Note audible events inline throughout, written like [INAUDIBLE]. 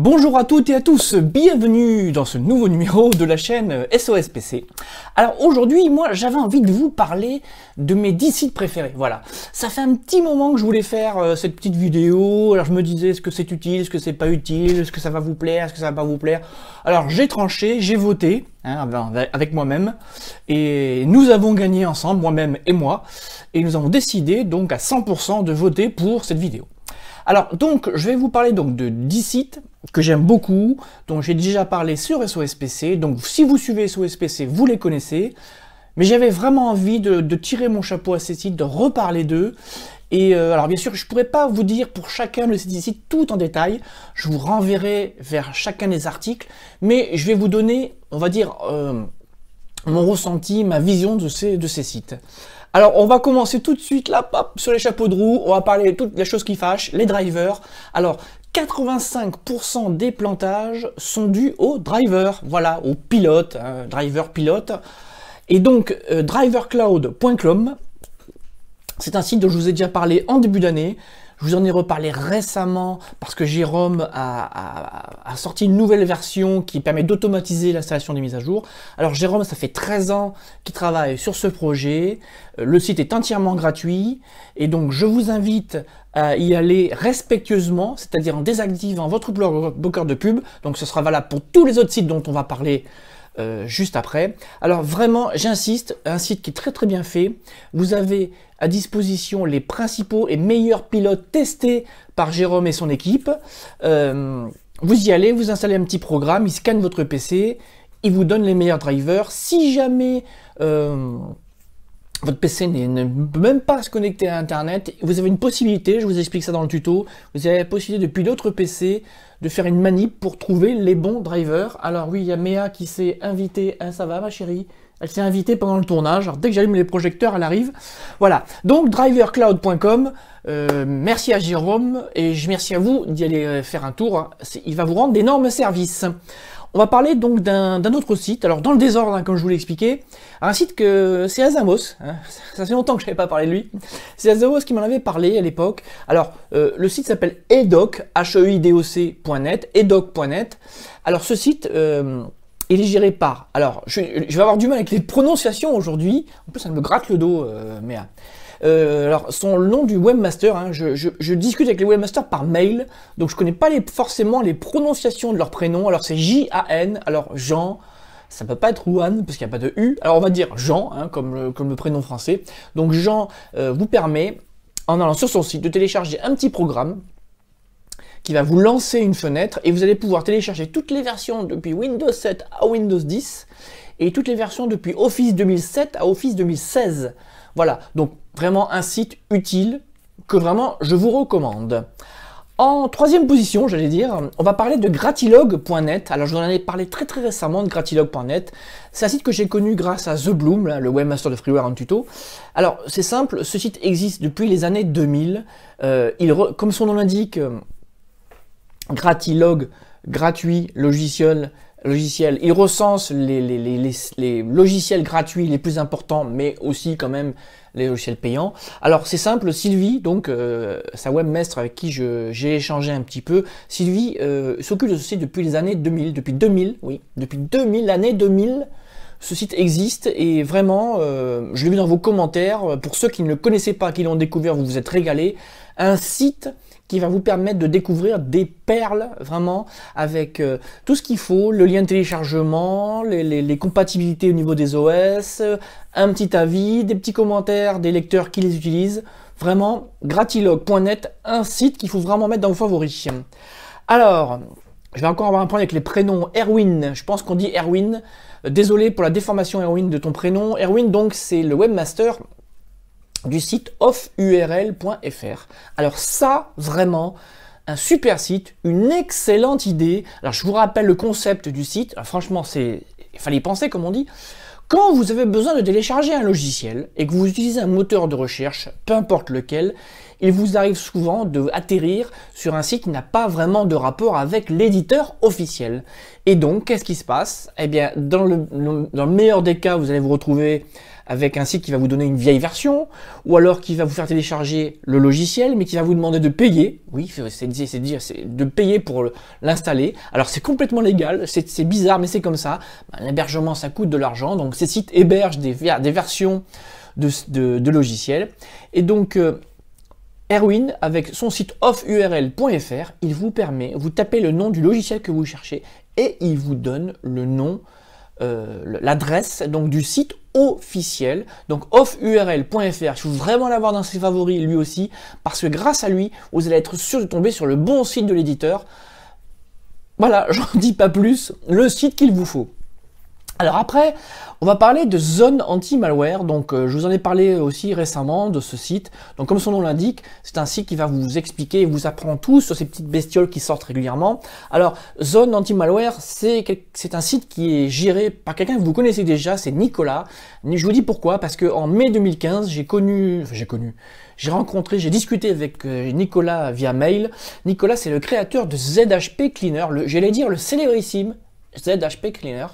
Bonjour à toutes et à tous, bienvenue dans ce nouveau numéro de la chaîne euh, SOS PC. Alors aujourd'hui, moi j'avais envie de vous parler de mes 10 sites préférés, voilà. Ça fait un petit moment que je voulais faire euh, cette petite vidéo, alors je me disais est-ce que c'est utile, est-ce que c'est pas utile, est-ce que ça va vous plaire, est-ce que ça va pas vous plaire. Alors j'ai tranché, j'ai voté, hein, avec moi-même, et nous avons gagné ensemble, moi-même et moi, et nous avons décidé donc à 100% de voter pour cette vidéo. Alors donc je vais vous parler donc de 10 sites que j'aime beaucoup, dont j'ai déjà parlé sur SOSPC. Donc si vous suivez SOSPC, vous les connaissez. Mais j'avais vraiment envie de, tirer mon chapeau à ces sites, de reparler d'eux. Et euh, alors bien sûr, je ne pourrais pas vous dire pour chacun de ces sites tout en détail. Je vous renverrai vers chacun des articles. Mais je vais vous donner, on va dire, euh, mon ressenti, ma vision de ces, de ces sites. Alors on va commencer tout de suite là, sur les chapeaux de roue, on va parler de toutes les choses qui fâchent, les drivers. Alors 85% des plantages sont dus au driver voilà, aux pilote hein, driver pilote. Et donc, euh, drivercloud.com, c'est un site dont je vous ai déjà parlé en début d'année. Je vous en ai reparlé récemment parce que Jérôme a, a sorti une nouvelle version qui permet d'automatiser l'installation des mises à jour. Alors Jérôme, ça fait 13 ans qu'il travaille sur ce projet. Euh, le site est entièrement gratuit et donc je vous invite euh, y aller respectueusement, c'est-à-dire en désactivant votre bloqueur de pub. Donc ce sera valable pour tous les autres sites dont on va parler euh, juste après. Alors vraiment, j'insiste, un site qui est très très bien fait. Vous avez à disposition les principaux et meilleurs pilotes testés par Jérôme et son équipe. Euh, vous y allez, vous installez un petit programme, il scanne votre PC, il vous donne les meilleurs drivers. Si jamais votre PC ne peut même pas se connecter à Internet. Vous avez une possibilité, je vous explique ça dans le tuto, vous avez la possibilité depuis d'autres PC de faire une manip pour trouver les bons drivers. Alors oui, il y a Méa qui s'est invitée, ah, ça va ma chérie elle s'est invitée pendant le tournage. dès que j'allume les projecteurs, elle arrive. Voilà. Donc, drivercloud.com. Euh, merci à Jérôme et je merci à vous d'y aller euh, faire un tour. Il va vous rendre d'énormes services. On va parler donc d'un autre site, alors dans le désordre, hein, comme je vous l'ai expliqué, un site que c'est Azamos, hein. [LAUGHS] ça fait longtemps que je n'avais pas parlé de lui, c'est Azamos qui m'en avait parlé à l'époque. Alors euh, le site s'appelle edoc, h-e-i-d-o-c.net, edoc.net. Alors ce site, euh, il est géré par, alors je, vais avoir du mal avec les prononciations aujourd'hui, en plus ça me gratte le dos, euh, mais... Euh, alors, son nom du webmaster, hein, je, discute avec les webmasters par mail, donc je connais pas forcément les prononciations de leur prénom, Alors, c'est J-A-N, alors Jean, ça peut pas être Juan parce qu'il n'y a pas de U. Alors, on va dire Jean, hein, comme, le, prénom français. Donc, Jean euh, vous permet, en allant sur son site, de télécharger un petit programme qui va vous lancer une fenêtre et vous allez pouvoir télécharger toutes les versions depuis Windows 7 à Windows 10 et toutes les versions depuis Office 2007 à Office 2016. Voilà, donc vraiment un site utile que vraiment je vous recommande. En troisième position, j'allais dire, on va parler de gratilog.net. Alors, je vous en ai parlé très très récemment de gratilog.net. C'est un site que j'ai connu grâce à The Bloom, le webmaster de freeware en tuto. Alors, c'est simple, ce site existe depuis les années 2000. Euh, il comme son nom l'indique, euh, gratilog, gratuit, logiciel, logiciels. recense les, les, logiciels gratuits les plus importants, mais aussi quand même les logiciels payants. Alors c'est simple, Sylvie, donc euh, sa webmestre avec qui j'ai échangé un petit peu, Sylvie euh, s'occupe de ce site depuis les années 2000, depuis 2000, oui, depuis 2000, l'année 2000. Ce site existe et vraiment, euh, je l'ai vu dans vos commentaires, pour ceux qui ne le connaissaient pas, qui l'ont découvert, vous vous êtes régalé, Un site qui va vous permettre de découvrir des perles vraiment avec euh, tout ce qu'il faut, le lien de téléchargement, les, les, compatibilités au niveau des OS, un petit avis, des petits commentaires des lecteurs qui les utilisent. Vraiment, gratilog.net, un site qu'il faut vraiment mettre dans vos favoris. Alors, je vais encore avoir un problème avec les prénoms. Erwin, je pense qu'on dit Erwin. Désolé pour la déformation Erwin de ton prénom. Erwin, donc, c'est le webmaster du site offurl.fr. Alors ça, vraiment, un super site, une excellente idée. Alors je vous rappelle le concept du site. franchement, c'est il fallait y penser comme on dit. Quand vous avez besoin de télécharger un logiciel et que vous utilisez un moteur de recherche, peu importe lequel, il vous arrive souvent de atterrir sur un site qui n'a pas vraiment de rapport avec l'éditeur officiel. Et donc, qu'est-ce qui se passe Eh bien, dans le, meilleur des cas, vous allez vous retrouver avec un site qui va vous donner une vieille version, ou alors qui va vous faire télécharger le logiciel, mais qui va vous demander de payer. Oui, c'est de payer pour l'installer. Alors c'est complètement légal, c'est bizarre, mais c'est comme ça. Ben, l'hébergement, ça coûte de l'argent, donc ces sites hébergent des, des versions de, logiciels. Et donc, euh, Erwin, avec son site offurl.fr, il vous permet, vous tapez le nom du logiciel que vous cherchez et il vous donne le nom, euh, l'adresse donc du site officiel. Donc offurl.fr, il faut vraiment l'avoir dans ses favoris lui aussi, parce que grâce à lui, vous allez être sûr de tomber sur le bon site de l'éditeur. Voilà, [LAUGHS] j'en dis pas plus, le site qu'il vous faut. Alors après, on va parler de zone anti-malware. Donc, euh, je vous en ai parlé aussi récemment de ce site. Donc, comme son nom l'indique, c'est un site qui va vous expliquer et vous apprendre tout sur ces petites bestioles qui sortent régulièrement. Alors, zone anti-malware, c'est un site qui est géré par quelqu'un que vous connaissez déjà. C'est Nicolas. Je vous dis pourquoi parce qu'en mai 2015, j'ai connu, j'ai connu, j'ai rencontré, j'ai discuté avec euh, Nicolas via mail. Nicolas, c'est le créateur de ZHP Cleaner. J'allais dire le célébrissime ZHP Cleaner.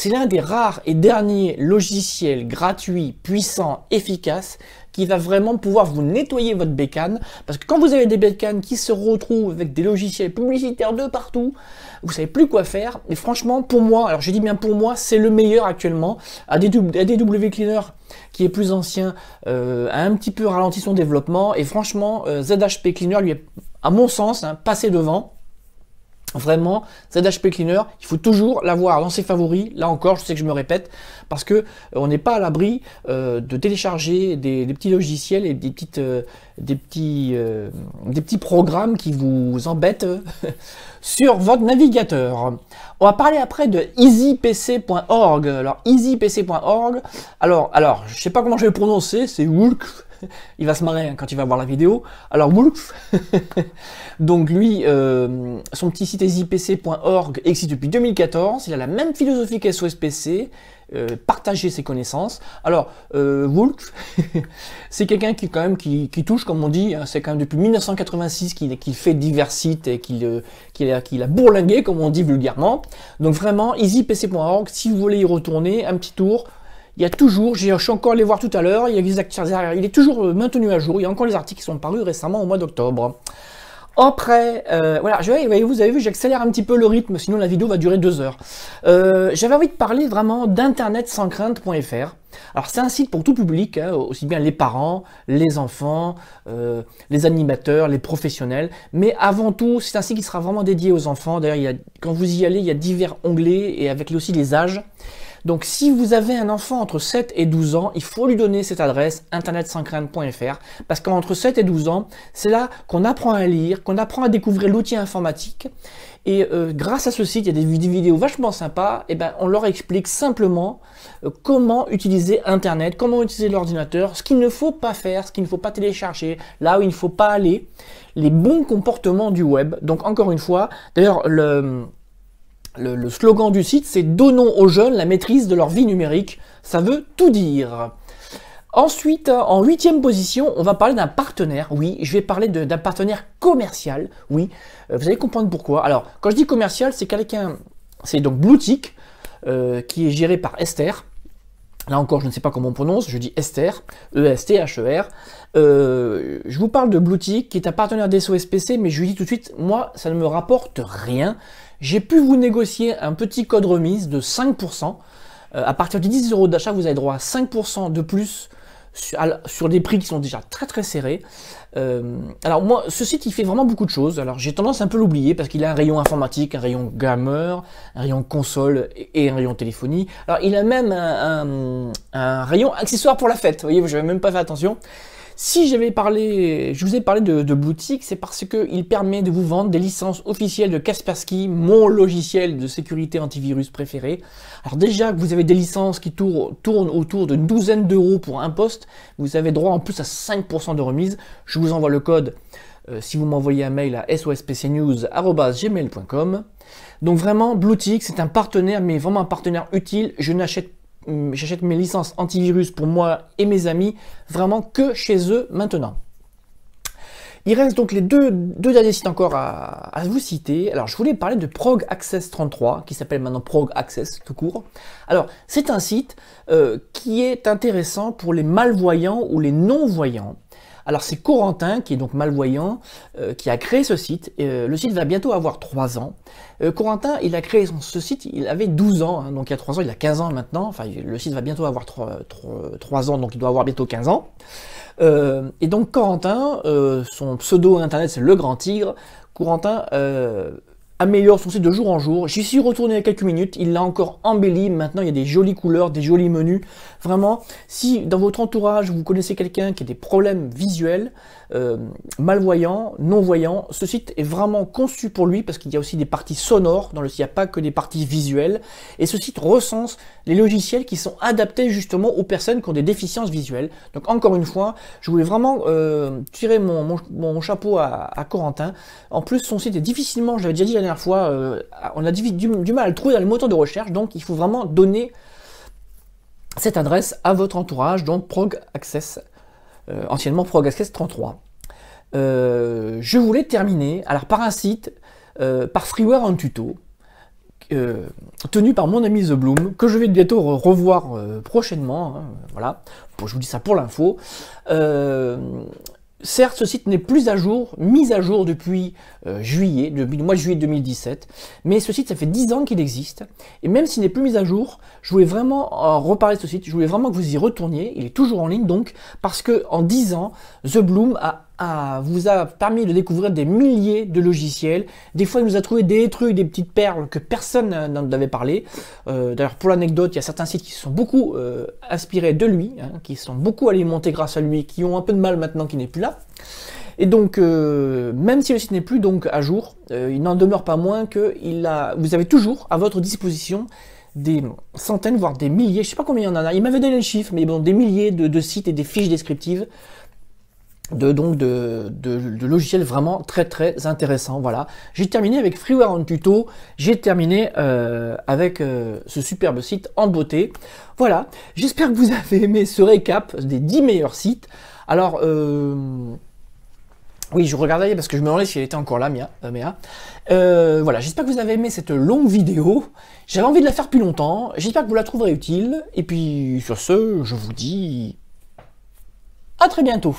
C'est l'un des rares et derniers logiciels gratuits, puissants, efficaces qui va vraiment pouvoir vous nettoyer votre bécane. Parce que quand vous avez des bécanes qui se retrouvent avec des logiciels publicitaires de partout, vous savez plus quoi faire. Et franchement, pour moi, alors je dis bien pour moi, c'est le meilleur actuellement. ADW Cleaner, qui est plus ancien, euh, a un petit peu ralenti son développement. Et franchement, euh, ZHP Cleaner lui est, à mon sens, hein, passé devant. Vraiment, ZHP Cleaner, il faut toujours l'avoir dans ses favoris. Là encore, je sais que je me répète, parce que euh, on n'est pas à l'abri euh, de télécharger des, petits logiciels et des petites, euh, des petits, des petits programmes qui vous embêtent [LAUGHS] sur votre navigateur. On va parler après de easypc.org. Alors easypc.org. Alors, alors, je sais pas comment je vais prononcer. C'est Woolk [LAUGHS] il va se marrer hein, quand il va voir la vidéo. Alors, wolf [LAUGHS] Donc lui, euh, son petit site SIPC.org existe depuis 2014. Il a la même philosophie qu'SOSPC. Euh, partager ses connaissances. Alors, euh, Wolf, [LAUGHS] c'est quelqu'un qui quand même qui, touche, comme on dit, hein. c'est quand même depuis 1986 qu'il fait divers sites et qu'il euh, a, a, bourlingué, comme on dit vulgairement. Donc vraiment, easypc.org, si vous voulez y retourner, un petit tour, il y a toujours, je suis encore allé voir tout à l'heure, il, il est toujours euh, maintenu à jour, il y a encore les articles qui sont parus récemment au mois d'octobre. Après, euh, voilà, vous avez vu, j'accélère un petit peu le rythme, sinon la vidéo va durer deux heures. Euh, j'avais envie de parler vraiment dinternet sans crainte.fr. Alors c'est un site pour tout public, hein, aussi bien les parents, les enfants, les animateurs, les professionnels, mais avant tout, c'est un site qui sera vraiment dédié aux enfants. D'ailleurs, quand vous y allez, il y a divers onglets et avec aussi les âges. Donc si vous avez un enfant entre 7 et 12 ans, il faut lui donner cette adresse internet 5 parce qu'entre 7 et 12 ans, c'est là qu'on apprend à lire, qu'on apprend à découvrir l'outil informatique. Et euh, grâce à ce site, il y a des, vidéos vachement sympas, et eh ben on leur explique simplement euh, comment utiliser Internet, comment utiliser l'ordinateur, ce qu'il ne faut pas faire, ce qu'il ne faut pas télécharger, là où il ne faut pas aller, les bons comportements du web. Donc encore une fois, d'ailleurs le le, slogan du site, c'est Donnons aux jeunes la maîtrise de leur vie numérique. Ça veut tout dire. Ensuite, en huitième position, on va parler d'un partenaire. Oui, je vais parler d'un partenaire commercial. Oui, euh, vous allez comprendre pourquoi. Alors, quand je dis commercial, c'est quelqu'un, c'est donc Bloutique, euh, qui est géré par Esther. Là encore, je ne sais pas comment on prononce, je dis Esther, E-S-T-H-E-R. Euh, je vous parle de Bluti, qui est un partenaire des mais je lui dis tout de suite, moi, ça ne me rapporte rien. J'ai pu vous négocier un petit code remise de 5%. Euh, à partir de 10 euros d'achat, vous avez droit à 5% de plus sur des prix qui sont déjà très très serrés. Euh, alors moi, ce site, il fait vraiment beaucoup de choses. Alors j'ai tendance à un peu l'oublier parce qu'il a un rayon informatique, un rayon gamer, un rayon console et un rayon téléphonie. Alors il a même un, un, rayon accessoire pour la fête. Vous voyez, je n'avais même pas fait attention. Si j'avais parlé, je vous ai parlé de, de c'est parce qu'il permet de vous vendre des licences officielles de Kaspersky, mon logiciel de sécurité antivirus préféré. Alors déjà que vous avez des licences qui tournent, autour de douzaines d'euros pour un poste, vous avez droit en plus à 5% de remise. Je vous envoie le code euh, si vous m'envoyez un mail à sospcnews.gmail.com. Donc vraiment, Bluetick, c'est un partenaire, mais vraiment un partenaire utile. Je n'achète j'achète mes licences antivirus pour moi et mes amis vraiment que chez eux maintenant. Il reste donc les deux, deux derniers sites encore à, vous citer. Alors, je voulais parler de Prog Access 33, qui s'appelle maintenant Prog Access tout court. Alors, c'est un site euh, qui est intéressant pour les malvoyants ou les non-voyants. Alors c'est Corentin, qui est donc malvoyant, euh, qui a créé ce site. Euh, le site va bientôt avoir 3 ans. Euh, Corentin, il a créé ce site, il avait 12 ans, hein, donc il y a 3 ans, il a 15 ans maintenant. Enfin, le site va bientôt avoir 3, 3 ans, donc il doit avoir bientôt 15 ans. et donc Corentin, son pseudo internet c'est Le Grand Tigre, Corentin améliore son site de jour en jour. J'y suis retourné il y a quelques minutes, il l'a encore embelli. Maintenant, il y a des jolies couleurs, des jolis menus. Vraiment, si dans votre entourage, vous connaissez quelqu'un qui a des problèmes visuels, euh, malvoyants, non voyants, ce site est vraiment conçu pour lui parce qu'il y a aussi des parties sonores dans le site, il n'y a pas que des parties visuelles. Et ce site recense les logiciels qui sont adaptés justement aux personnes qui ont des déficiences visuelles. Donc encore une fois, je voulais vraiment euh, tirer mon, mon, chapeau à, à, Corentin. En plus, son site est difficilement, j'avais déjà dit la fois, euh, on a du, mal à le trouver dans le moteur de recherche, donc il faut vraiment donner cette adresse à votre entourage, donc Prog Access, euh, anciennement Prog Access 33. Euh, je voulais terminer alors par un site, par Freeware en tuto, tenu par mon ami The Bloom, que je vais bientôt revoir prochainement. Hein, voilà, je vous dis ça pour l'info. Certes, ce site n'est plus à jour, mis à jour depuis euh, juillet, depuis le mois de juillet 2017, mais ce site, ça fait 10 ans qu'il existe, et même s'il n'est plus mis à jour, je voulais vraiment euh, reparler de ce site, je voulais vraiment que vous y retourniez, il est toujours en ligne donc, parce que en 10 ans, The Bloom a vous a permis de découvrir des milliers de logiciels. Des fois, il nous a trouvé des trucs, des petites perles que personne euh, avait parlé. Euh, d'ailleurs, pour l'anecdote, il y a certains sites qui sont beaucoup euh, inspirés de lui, hein, qui sont beaucoup alimentés grâce à lui, qui ont un peu de mal maintenant qu'il n'est plus là. Et donc, même si le site n'est plus donc à jour, il n'en demeure pas moins que il vous avez toujours à votre disposition des centaines, voire des milliers, je sais pas combien il y en a, il m'avait donné le chiffre, mais bon, des milliers de sites et des fiches descriptives de, donc de, logiciels vraiment très très intéressants. Voilà. J'ai terminé avec Freeware en tuto, j'ai terminé euh, avec euh, ce superbe site en beauté. Voilà, j'espère que vous avez aimé ce récap des 10 meilleurs sites. Alors, euh, oui, je regardais parce que je me demandais si elle était encore là, Mia. Mia. voilà, j'espère que vous avez aimé cette longue vidéo. J'avais envie de la faire plus longtemps. J'espère que vous la trouverez utile. Et puis, sur ce, je vous dis à très bientôt.